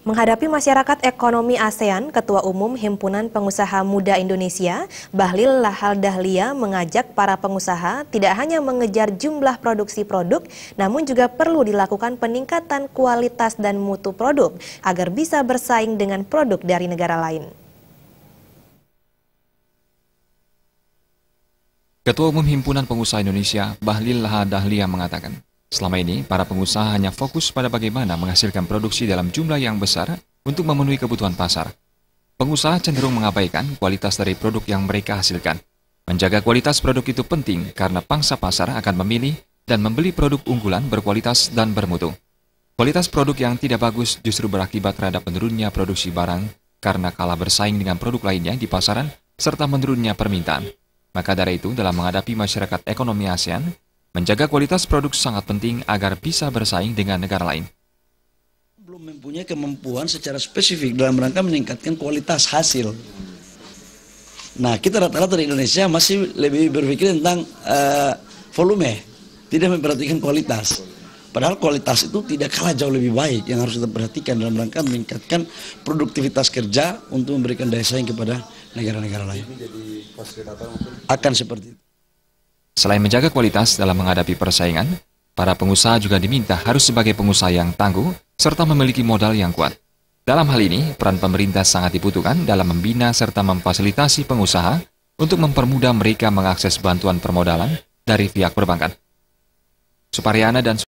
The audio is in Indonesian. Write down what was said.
Menghadapi masyarakat ekonomi ASEAN, Ketua Umum Himpunan Pengusaha Muda Indonesia, Bahlil Lahal Dahlia mengajak para pengusaha tidak hanya mengejar jumlah produksi produk, namun juga perlu dilakukan peningkatan kualitas dan mutu produk agar bisa bersaing dengan produk dari negara lain. Ketua Umum Himpunan Pengusaha Indonesia, Bahlil Lahal Dahlia mengatakan, Selama ini, para pengusaha hanya fokus pada bagaimana menghasilkan produksi dalam jumlah yang besar untuk memenuhi kebutuhan pasar. Pengusaha cenderung mengabaikan kualitas dari produk yang mereka hasilkan. Menjaga kualitas produk itu penting karena pangsa pasar akan memilih dan membeli produk unggulan berkualitas dan bermutu. Kualitas produk yang tidak bagus justru berakibat terhadap menurunnya produksi barang karena kalah bersaing dengan produk lainnya di pasaran serta menurunnya permintaan. Maka dari itu, dalam menghadapi masyarakat ekonomi ASEAN, Menjaga kualitas produk sangat penting agar bisa bersaing dengan negara lain. Belum mempunyai kemampuan secara spesifik dalam rangka meningkatkan kualitas hasil. Nah, kita rata-rata di Indonesia masih lebih berpikir tentang uh, volume, tidak memperhatikan kualitas. Padahal kualitas itu tidak kalah jauh lebih baik yang harus kita perhatikan dalam rangka meningkatkan produktivitas kerja untuk memberikan daya saing kepada negara-negara lain. Akan seperti itu. Selain menjaga kualitas dalam menghadapi persaingan, para pengusaha juga diminta harus sebagai pengusaha yang tangguh serta memiliki modal yang kuat. Dalam hal ini, peran pemerintah sangat dibutuhkan dalam membina serta memfasilitasi pengusaha untuk mempermudah mereka mengakses bantuan permodalan dari pihak perbankan. Supariana dan